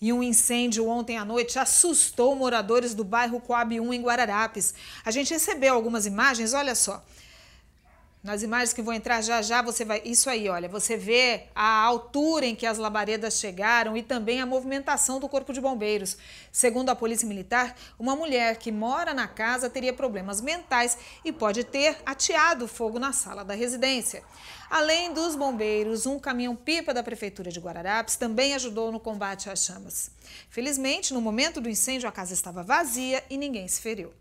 E um incêndio ontem à noite assustou moradores do bairro Coab 1 em Guararapes. A gente recebeu algumas imagens, olha só. Nas imagens que vão entrar já já, você vai. Isso aí, olha, você vê a altura em que as labaredas chegaram e também a movimentação do Corpo de Bombeiros. Segundo a Polícia Militar, uma mulher que mora na casa teria problemas mentais e pode ter ateado fogo na sala da residência. Além dos bombeiros, um caminhão-pipa da Prefeitura de Guararapes também ajudou no combate às chamas. Felizmente, no momento do incêndio, a casa estava vazia e ninguém se feriu.